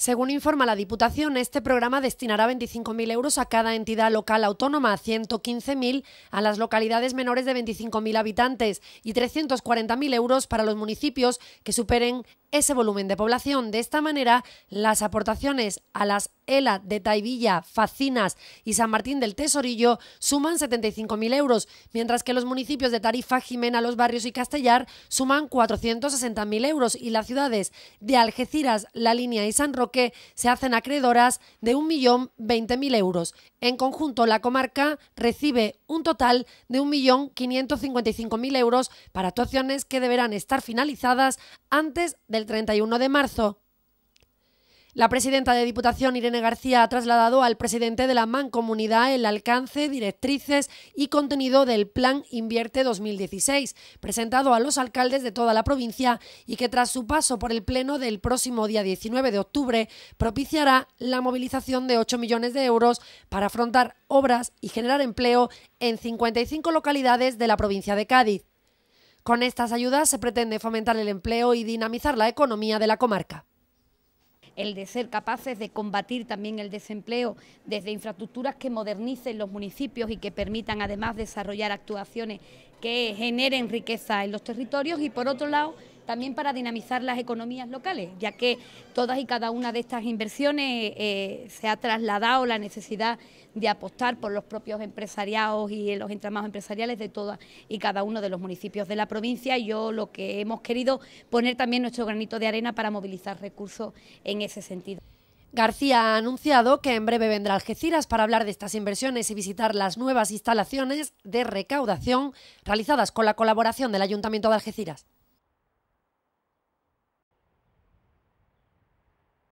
Según informa la Diputación, este programa destinará 25.000 euros a cada entidad local autónoma, 115.000 a las localidades menores de 25.000 habitantes y 340.000 euros para los municipios que superen ese volumen de población. De esta manera, las aportaciones a las ELA de Taivilla, Facinas y San Martín del Tesorillo suman 75.000 euros, mientras que los municipios de Tarifa, Jimena, Los Barrios y Castellar suman 460.000 euros y las ciudades de Algeciras, La Línea y San Roque se hacen acreedoras de 1.020.000 euros. En conjunto, la comarca recibe un total de 1.555.000 euros para actuaciones que deberán estar finalizadas antes de el 31 de marzo. La presidenta de Diputación, Irene García, ha trasladado al presidente de la Mancomunidad el alcance, directrices y contenido del Plan Invierte 2016, presentado a los alcaldes de toda la provincia y que tras su paso por el Pleno del próximo día 19 de octubre propiciará la movilización de 8 millones de euros para afrontar obras y generar empleo en 55 localidades de la provincia de Cádiz. Con estas ayudas se pretende fomentar el empleo y dinamizar la economía de la comarca el de ser capaces de combatir también el desempleo desde infraestructuras que modernicen los municipios y que permitan además desarrollar actuaciones que generen riqueza en los territorios y por otro lado también para dinamizar las economías locales, ya que todas y cada una de estas inversiones eh, se ha trasladado la necesidad de apostar por los propios empresariados y los entramados empresariales de todas y cada uno de los municipios de la provincia. Yo lo que hemos querido poner también nuestro granito de arena para movilizar recursos en ese sentido. García ha anunciado que en breve vendrá Algeciras para hablar de estas inversiones y visitar las nuevas instalaciones de recaudación realizadas con la colaboración del Ayuntamiento de Algeciras.